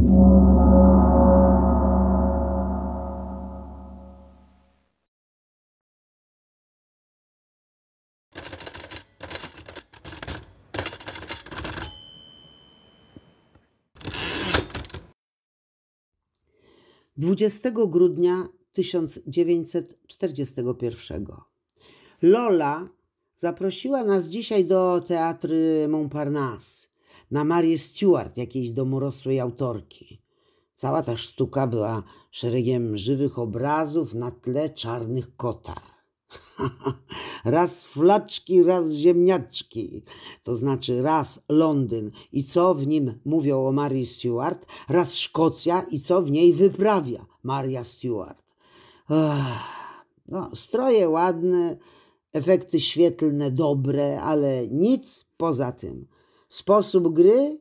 20 grudnia 1941. Lola zaprosiła nas dzisiaj do teatry Montparnasse na Marię Stewart, jakiejś domorosłej autorki. Cała ta sztuka była szeregiem żywych obrazów na tle czarnych kotar. raz flaczki, raz ziemniaczki, to znaczy raz Londyn i co w nim mówią o Marii Stewart, raz Szkocja i co w niej wyprawia Maria Stewart. no, stroje ładne, efekty świetlne dobre, ale nic poza tym. Sposób gry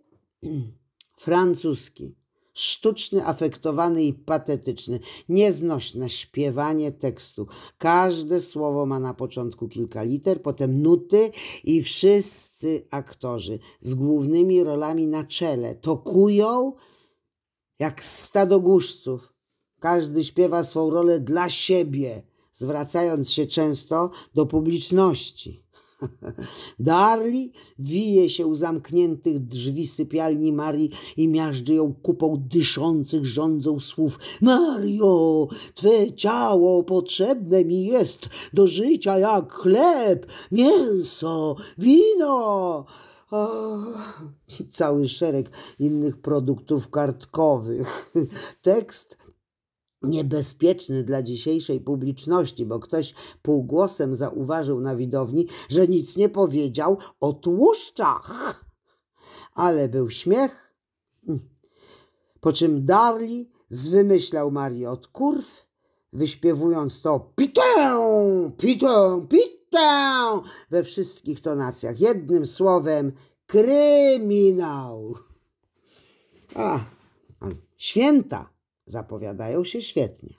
francuski. Sztuczny, afektowany i patetyczny, nieznośne śpiewanie tekstu. Każde słowo ma na początku kilka liter, potem nuty i wszyscy aktorzy z głównymi rolami na czele tokują jak stado guszców. Każdy śpiewa swą rolę dla siebie, zwracając się często do publiczności. Darli wije się u zamkniętych drzwi sypialni Marii i miażdży ją kupą dyszących rządzą słów. Mario, twe ciało potrzebne mi jest do życia jak chleb, mięso, wino. O, i cały szereg innych produktów kartkowych. Tekst niebezpieczny dla dzisiejszej publiczności, bo ktoś półgłosem zauważył na widowni, że nic nie powiedział o tłuszczach. Ale był śmiech, mm. po czym Darli zwymyślał Marii od kurw, wyśpiewując to pitę, pitę, pitę we wszystkich tonacjach. Jednym słowem kryminał. A, święta zapowiadają się świetnie.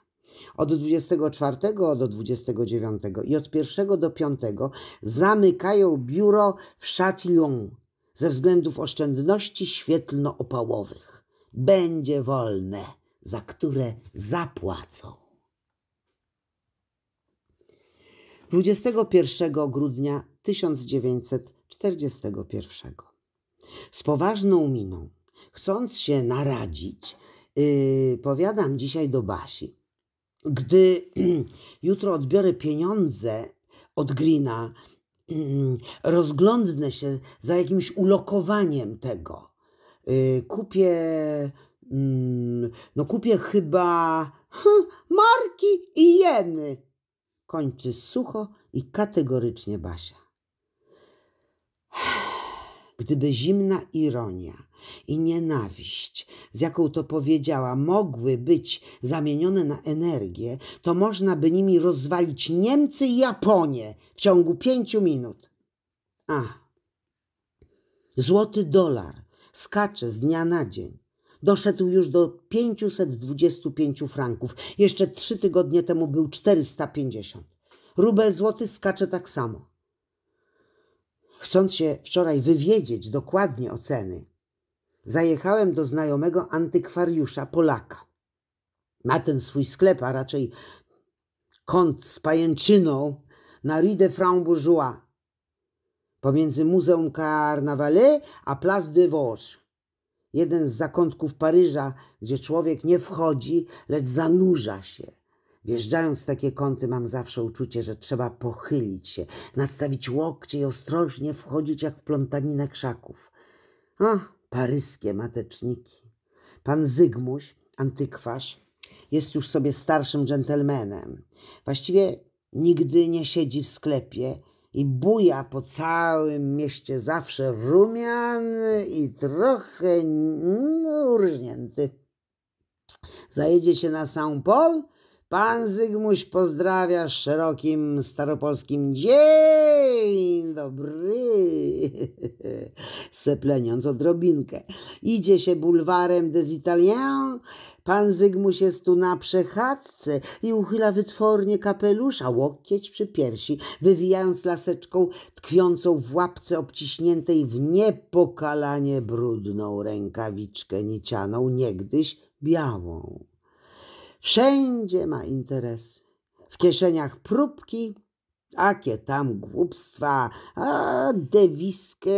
Od 24 do 29 i od 1 do 5 zamykają biuro w Châtillon ze względów oszczędności świetlno-opałowych. Będzie wolne, za które zapłacą. 21 grudnia 1941. Z poważną miną, chcąc się naradzić, Yy, powiadam dzisiaj do Basi. Gdy jutro odbiorę pieniądze od Grina, rozglądnę się za jakimś ulokowaniem tego. Yy, kupię mm, no kupię chyba hm, marki i jeny. Kończy sucho i kategorycznie Basia. Gdyby zimna ironia i nienawiść, z jaką to powiedziała, mogły być zamienione na energię, to można by nimi rozwalić Niemcy i Japonię w ciągu pięciu minut. A, złoty dolar skacze z dnia na dzień. Doszedł już do 525 franków. Jeszcze trzy tygodnie temu był 450. Rubel złoty skacze tak samo. Chcąc się wczoraj wywiedzieć dokładnie o ceny, zajechałem do znajomego antykwariusza Polaka. Ma ten swój sklep, a raczej kąt z pajęczyną na Rue de Franc pomiędzy Muzeum Carnavalet a Place de Vosges. Jeden z zakątków Paryża, gdzie człowiek nie wchodzi, lecz zanurza się Wjeżdżając w takie kąty mam zawsze uczucie, że trzeba pochylić się, nadstawić łokcie i ostrożnie wchodzić jak w plątaninę krzaków. A, paryskie mateczniki. Pan Zygmuś, antykwarz, jest już sobie starszym dżentelmenem. Właściwie nigdy nie siedzi w sklepie i buja po całym mieście zawsze rumiany i trochę no, urżnięty. Zajedzie się na Saint Paul – Pan Zygmuś pozdrawia szerokim staropolskim dzień dobry, sepleniąc odrobinkę. Idzie się bulwarem des Italiens, Pan Zygmuś jest tu na przechadzce i uchyla wytwornie kapelusza, łokieć przy piersi, wywijając laseczką tkwiącą w łapce obciśniętej w niepokalanie brudną rękawiczkę nicianą, niegdyś białą. Wszędzie ma interes. W kieszeniach próbki, akie tam głupstwa, a dewiskę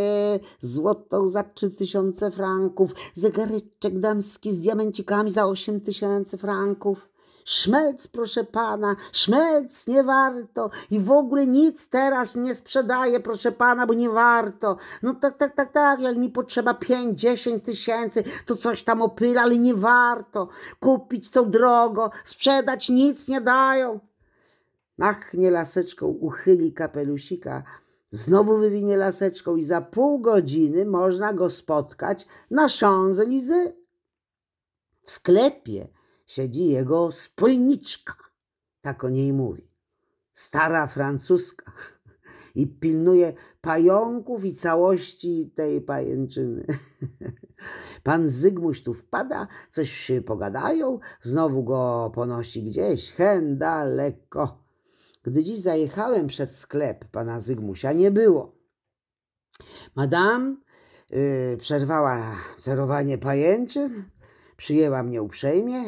złotą za trzy tysiące franków, zegareczek damski z diamencikami za osiem tysięcy franków. Szmelc, proszę pana, szmelc nie warto i w ogóle nic teraz nie sprzedaję, proszę pana, bo nie warto. No tak, tak, tak, tak, jak mi potrzeba 5-10 tysięcy, to coś tam opyla, ale nie warto. Kupić to drogo, sprzedać nic nie dają. Machnie laseczką, uchyli kapelusika, znowu wywinie laseczką i za pół godziny można go spotkać na Champs-Élysées. W sklepie siedzi jego spólniczka, tak o niej mówi, stara francuska i pilnuje pająków i całości tej pajęczyny. Pan Zygmuś tu wpada, coś się pogadają, znowu go ponosi gdzieś, hen daleko. Gdy dziś zajechałem przed sklep pana Zygmusia, nie było. Madame yy, przerwała cerowanie pajęczyn, przyjęła mnie uprzejmie,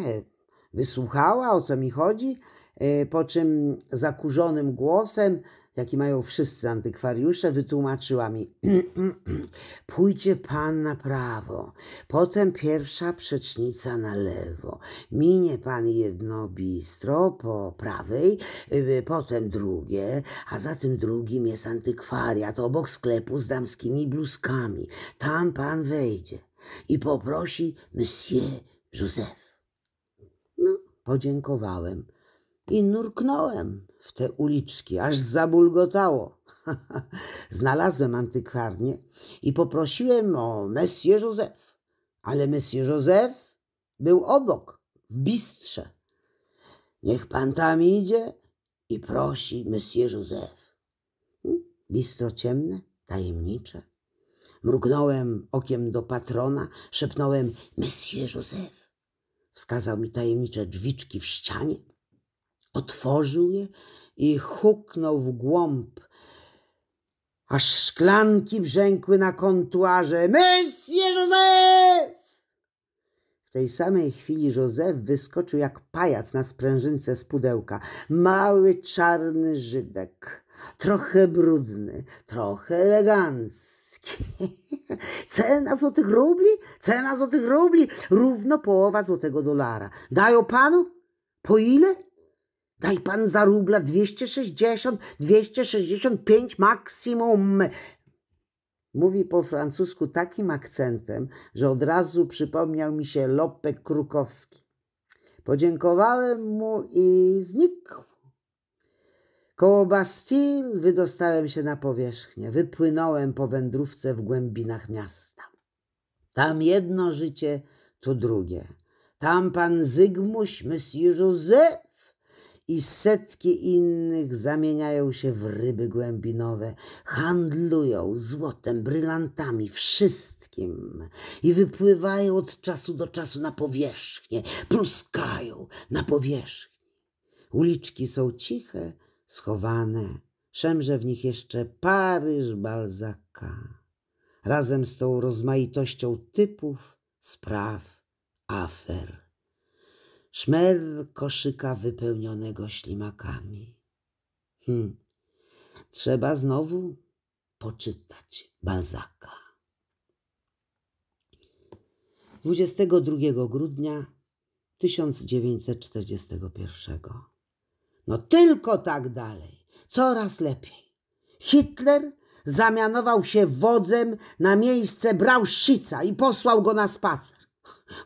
wysłuchała, o co mi chodzi, e, po czym zakurzonym głosem, jaki mają wszyscy antykwariusze, wytłumaczyła mi: Pójdzie pan na prawo, potem pierwsza przecznica na lewo, minie pan jedno bistro po prawej, e, e, potem drugie, a za tym drugim jest antykwariat obok sklepu z damskimi bluzkami. Tam pan wejdzie i poprosi Monsieur Józef podziękowałem i nurknąłem w te uliczki, aż zabulgotało. Znalazłem antykwarnię i poprosiłem o Messie Józef, ale Messie Józef był obok, w bistrze. Niech pan tam idzie i prosi Monsieur Józef. Hmm? Bistro ciemne, tajemnicze. Mrugnąłem okiem do patrona, szepnąłem Monsieur Józef. Wskazał mi tajemnicze drzwiczki w ścianie, otworzył je i huknął w głąb, aż szklanki brzękły na kontuarze. Monsieur Józef! W tej samej chwili Józef wyskoczył jak pajac na sprężynce z pudełka. Mały czarny Żydek trochę brudny, trochę elegancki. Cena złotych rubli? Cena złotych rubli? Równo połowa złotego dolara. Dają panu? Po ile? Daj pan za rubla 260, 265 maksimum. Mówi po francusku takim akcentem, że od razu przypomniał mi się Lopek Krukowski. Podziękowałem mu i znikł. Koło Bastille wydostałem się na powierzchnię. Wypłynąłem po wędrówce w głębinach miasta. Tam jedno życie, tu drugie. Tam pan Zygmuś, monsieur Joseph i setki innych zamieniają się w ryby głębinowe, handlują złotem, brylantami, wszystkim i wypływają od czasu do czasu na powierzchnię, pluskają na powierzchni. Uliczki są ciche, schowane. Szemrze w nich jeszcze Paryż Balzaka, razem z tą rozmaitością typów, spraw, afer. Szmer koszyka wypełnionego ślimakami. Hm. Trzeba znowu poczytać Balzaka. 22 grudnia 1941 no tylko tak dalej. Coraz lepiej. Hitler zamianował się wodzem na miejsce Brauszica i posłał go na spacer.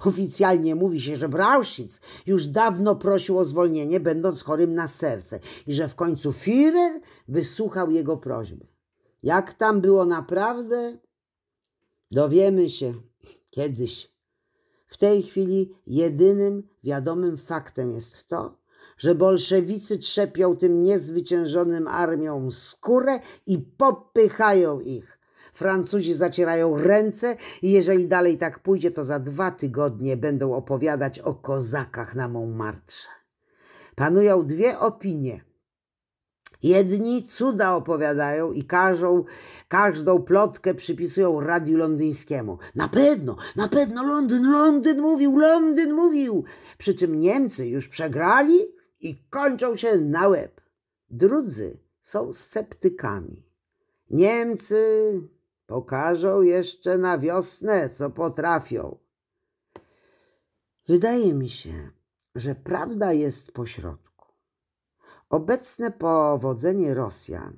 Oficjalnie mówi się, że Brausic już dawno prosił o zwolnienie, będąc chorym na serce i że w końcu Führer wysłuchał jego prośby. Jak tam było naprawdę, dowiemy się kiedyś. W tej chwili jedynym wiadomym faktem jest to, że bolszewicy trzepią tym niezwyciężonym armiom skórę i popychają ich. Francuzi zacierają ręce i jeżeli dalej tak pójdzie, to za dwa tygodnie będą opowiadać o kozakach na Montmartre. Panują dwie opinie – Jedni cuda opowiadają i każą, każdą plotkę przypisują radiu londyńskiemu. Na pewno, na pewno Londyn, Londyn mówił, Londyn mówił. Przy czym Niemcy już przegrali, i kończą się na łeb. Drudzy są sceptykami. Niemcy pokażą jeszcze na wiosnę, co potrafią. Wydaje mi się, że prawda jest pośrodku. Obecne powodzenie Rosjan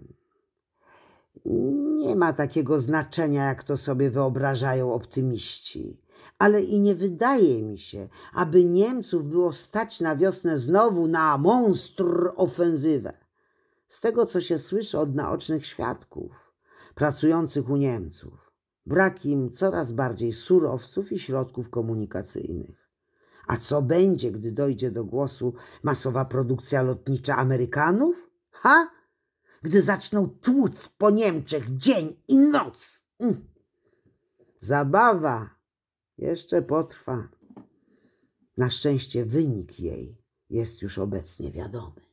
nie ma takiego znaczenia, jak to sobie wyobrażają optymiści ale i nie wydaje mi się, aby Niemców było stać na wiosnę znowu na monstr ofensywę. Z tego, co się słyszy od naocznych świadków pracujących u Niemców, brak im coraz bardziej surowców i środków komunikacyjnych. A co będzie, gdy dojdzie do głosu masowa produkcja lotnicza Amerykanów? Ha! Gdy zaczną tłuc po Niemczech dzień i noc! Mm. Zabawa jeszcze potrwa. Na szczęście wynik jej jest już obecnie wiadomy.